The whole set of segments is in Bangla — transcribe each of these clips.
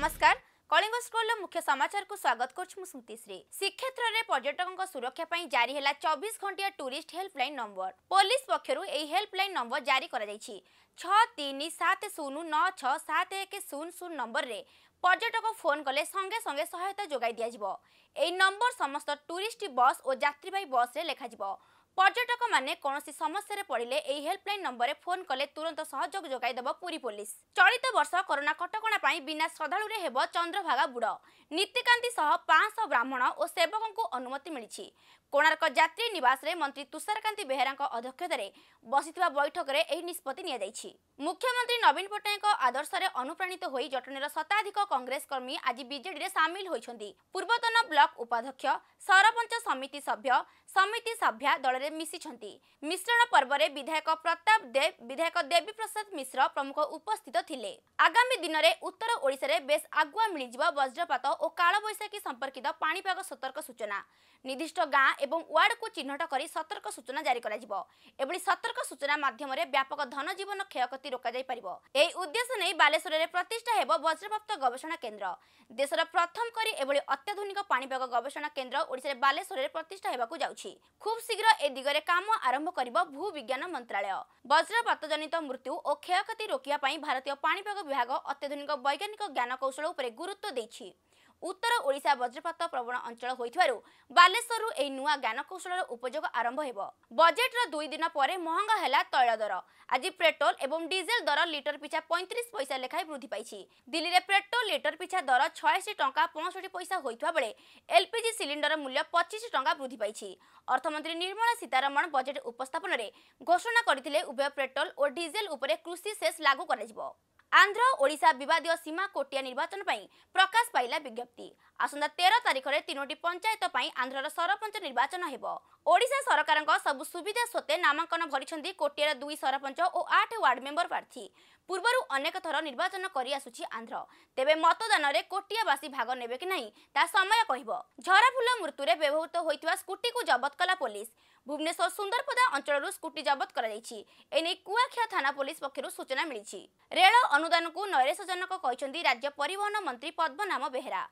नमस्कार कलिंग स्कूल मुख्य समाचार को स्वागत करुँ श्रीक्षेत्र में पर्यटकों सुरक्षा जारी है चौबीस घंटिया टूरीस्ट हेल्पलाइन नंबर पुलिस पक्षर हेल्पलाइन नंबर जारी कर छन सात शून नौ छः सात एक शून शून नंबर में पर्यटक फोन कले संगे संगे सहायता जोगाई दिज्व यही नंबर समस्त टूरीस्ट बस और जात्रीवाही बस में लेखाजी ପର୍ଯ୍ୟଟକମାନେ କୌଣସି ସମସ୍ୟାରେ ପଡ଼ିଲେ ଏହି ହେଲ୍ପଲାଇନ୍ ନମ୍ବରରେ ଫୋନ୍ କଲେ ତୁରନ୍ତ ସହଯୋଗ ଯୋଗାଇଦେବ ପୁରୀ ପୋଲିସ ଚଳିତ ବର୍ଷ କରୋନା କଟକଣା ପାଇଁ ବିନା ଶ୍ରଦ୍ଧାଳୁରେ ହେବ ଚନ୍ଦ୍ରଭାଗା ବୁଡ଼ ନୀତିକାନ୍ତି ସହ ପାଞ୍ଚଶହ ବ୍ରାହ୍ମଣ ଓ ସେବକଙ୍କୁ ଅନୁମତି ମିଳିଛି କୋଣାର୍କ ଯାତ୍ରୀ ନିବାସରେ ମନ୍ତ୍ରୀ ତୁଷାରକାନ୍ତି ବେହେରାଙ୍କ ଅଧ୍ୟକ୍ଷତାରେ ବସିଥିବା ବୈଠକରେ ଏହି ନିଷ୍ପତ୍ତି ନିଆଯାଇଛି ମୁଖ୍ୟମନ୍ତ୍ରୀ ନବୀନ ପଟ୍ଟନାୟକଙ୍କ ଆଦର୍ଶରେ ଅନୁପ୍ରାଣିତ ହୋଇ ଜଟଣୀର ଶତାଧିକ କଂଗ୍ରେସ କର୍ମୀ ଆଜି ବିଜେଡିରେ ସାମିଲ ହୋଇଛନ୍ତି ପୂର୍ବତନ ବ୍ଲକ ଉପାଧ୍ୟକ୍ଷ ସରପଞ୍ଚ ସମିତି ସଭ୍ୟ ସମିତି ସଭ୍ୟା ଦଳରେ କାର୍ଯ୍ୟରେ ମିଶିଛନ୍ତି ମିଶ୍ରଣ ପର୍ବରେ ବିଧାୟକ ପ୍ରତାପ ଦେବ ବିଧାୟକ ଦେବୀ ପ୍ରସାଦ ମିଶ୍ର ପ୍ରମୁଖ ଉପସ୍ଥିତ ଥିଲେ ଆଗାମୀ ଦିନରେ ଉତ୍ତର ଓଡ଼ିଶାରେ ବେଶ୍ ଆଗୁଆ ମିଳିଯିବ ବଜ୍ରପାତ ଓ କାଳବୈଶାଖୀ ସମ୍ପର୍କିତ ପାଣିପାଗ ସତର୍କ ସୂଚନା ନିର୍ଦ୍ଦିଷ୍ଟ ଗାଁ ଏବଂ ୱାର୍ଡକୁ ଚିହ୍ନଟ କରି ସତର୍କ ସୂଚନା ଜାରି କରାଯିବ ଏଭଳି ସତର୍କ ସୂଚନା ମାଧ୍ୟମରେ ବ୍ୟାପକ ଧନଜୀବନ କ୍ଷୟକ୍ଷତି ରୋକାଯାଇପାରିବ ଏହି ଉଦ୍ଦେଶ୍ୟ ନେଇ ବାଲେଶ୍ୱରରେ ପ୍ରତିଷ୍ଠା ହେବ ବଜ୍ରପ୍ରାପ୍ତ ଗବେଷଣା କେନ୍ଦ୍ର ଦେଶର ପ୍ରଥମ କରି ଏଭଳି ଅତ୍ୟାଧୁନିକ ପାଣିପାଗ ଗବେଷଣା କେନ୍ଦ୍ର ଓଡ଼ିଶାରେ ବାଲେଶ୍ୱରରେ ପ୍ରତିଷ୍ଠା ହେବାକୁ ଯାଉଛି ଖୁବ୍ ଶୀଘ୍ର ଏ ଦିଗରେ କାମ ଆରମ୍ଭ କରିବ ଭୂ ବିଜ୍ଞାନ ମନ୍ତ୍ରାଳୟ ବଜ୍ରପାତ ଜନିତ ମୃତ୍ୟୁ ଓ କ୍ଷୟକ୍ଷତି ରୋକିବା ପାଇଁ ଭାରତୀୟ ପାଣିପାଗ ବିଭାଗ ଅତ୍ୟାଧୁନିକ ବୈଜ୍ଞାନିକ ଜ୍ଞାନକୌଶଳ ଉପରେ ଗୁରୁତ୍ୱ ଦେଇଛି ଉତ୍ତର ଓଡ଼ିଶା ବଜ୍ରପାତ ପ୍ରବଣ ଅଞ୍ଚଳ ହୋଇଥିବାରୁ ବାଲେଶ୍ୱରରୁ ଏହି ନୂଆ ଜ୍ଞାନକୌଶଳର ଉପଯୋଗ ଆରମ୍ଭ ହେବ ବଜେଟର ଦୁଇ ଦିନ ପରେ ମହଙ୍ଗା ହେଲା ତୈଳ ଦର ଆଜି ପେଟ୍ରୋଲ ଏବଂ ଡିଜେଲ ଦର ଲିଟର ପିଛା ପଇଁତିରିଶ ପଇସା ଲେଖାଏଁ ବୃଦ୍ଧି ପାଇଛି ଦିଲ୍ଲୀରେ ପେଟ୍ରୋଲ ଲିଟର ପିଛା ଦର ଛୟାଅଶୀ ଟଙ୍କା ପଞ୍ଚଷଠି ପଇସା ହୋଇଥିବା ବେଳେ ଏଲ୍ପିଜି ସିଲିଣ୍ଡର ମୂଲ୍ୟ ପଚିଶ ଟଙ୍କା ବୃଦ୍ଧି ପାଇଛି ଅର୍ଥମନ୍ତ୍ରୀ ନିର୍ମଳା ସୀତାରମଣ ବଜେଟ୍ ଉପସ୍ଥାପନରେ ଘୋଷଣା କରିଥିଲେ ଉଭୟ ପେଟ୍ରୋଲ ଓ ଡିଜେଲ ଉପରେ କୃଷି ସେସ୍ ଲାଗୁ କରାଯିବ ଆନ୍ଧ୍ର ଓଡ଼ିଶା ବିବାଦୀୟ ସୀମା କୋଟିଆ ନିର୍ବାଚନ ପାଇଁ ପ୍ରକାଶ ପାଇଲା ବିଜ୍ଞପ୍ତି ଆସନ୍ତା ତେର ତାରିଖରେ ତିନୋଟି ପଞ୍ଚାୟତ ପାଇଁ ଆନ୍ଧ୍ରର ସରପଞ୍ଚ ନିର୍ବାଚନ ହେବ ওড়িশা সরকারঙ্ক সবু সুবিধা সত্ত্বে নামাঙ্কন ভরিছন্তি কোটিয়ার দুই সরপঞ্চ ও আট ওয়ার্ড মেম্বর প্রার্থী পূর্বরু অনেক থর নির্বাচন করে আসুছি আন্ধ্র তেবে মতদানরে কোটিয়াবাসী ভাগ নেবে কি না তা সময় কহব ঝরাফুল মৃত্যুরে ব্যবহৃত হয়ে স্কুটি কু জবত কলা পুলিশ ভুবনেশ্বর সুন্দরপদা অঞ্চলর স্কুটি জবত করা যাইছি এনে কুয়াখিয়া থানা পুলিশ পক্ষ সূচনা মিছে রেল অনুদানকু নৈরেশজনক କହିଛନ୍ତି ରାଜ୍ୟ ପରିବହନ ମନ୍ତ୍ରୀ ପଦ୍ମନାମ ବେହେରା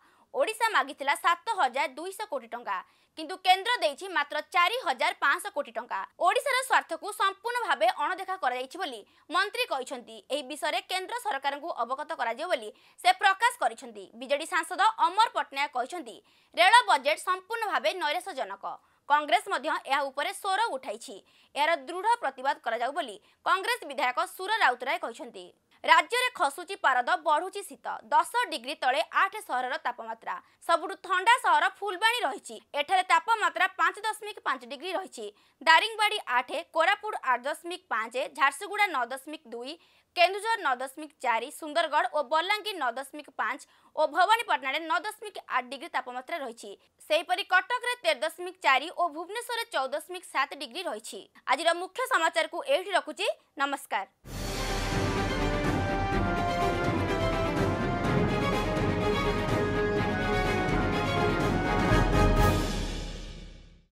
ଓଡ଼ିଶା ମାଗିଥିଲା ସାତ ହଜାର ଦୁଇଶହ କୋଟି ଟଙ୍କା କିନ୍ତୁ କେନ୍ଦ୍ର ଦେଇଛି ମାତ୍ର ଚାରି ହଜାର ପାଞ୍ଚଶହ କୋଟି ଟଙ୍କା ଓଡ଼ିଶାର ସ୍ୱାର୍ଥକୁ ସମ୍ପୂର୍ଣ୍ଣ ଭାବେ ଅଣଦେଖା କରାଯାଇଛି ବୋଲି ମନ୍ତ୍ରୀ କହିଛନ୍ତି ଏହି ବିଷୟରେ କେନ୍ଦ୍ର ସରକାରଙ୍କୁ ଅବଗତ କରାଯିବ ବୋଲି ସେ ପ୍ରକାଶ କରିଛନ୍ତି ବିଜେଡି ସାଂସଦ ଅମର ପଟ୍ଟନାୟକ କହିଛନ୍ତି ରେଳ ବଜେଟ୍ ସମ୍ପୂର୍ଣ୍ଣ ଭାବେ ନୈରାଶ୍ୟଜନକ କଂଗ୍ରେସ ମଧ୍ୟ ଏହା ଉପରେ ସ୍ୱର ଉଠାଇଛି ଏହାର ଦୃଢ଼ ପ୍ରତିବାଦ କରାଯାଉ ବୋଲି କଂଗ୍ରେସ ବିଧାୟକ ସୁର ରାଉତରାୟ କହିଛନ୍ତି রাজ্যের খসুচি পারদ বড়ুচি শীত দশ ডিগ্রি তলে আঠ সহরর তাপমাত্রা সবুঠু থা সহর ফুলবাণী রয়েছে এখানে তাপমাত্রা পাঁচ দশমিক পাঁচ ডিগ্রি রয়েছে দারিংবাড়ি আঠ কোরাপুট আট দশমিক পাঁচ ঝারসুগুড়া ন দশমিক দুই কেন্দুঝর ন দশমিক চারি সুন্দরগড় ও বଲାଙ୍ଗୀର ন দশমিক পাঁচ ও ভবানীপাটনার ন দশমিক আট ডিগ্রি তাপমাত্রা রয়েছে সেইপরি কটকরে তের দশমিক চারি ও ভুবনেশ্বরের চৌদ দশমিক সাত ডিগ্রি রয়েছে আজর মুখ্য সমাচারক এইটি রকুছি নমস্কার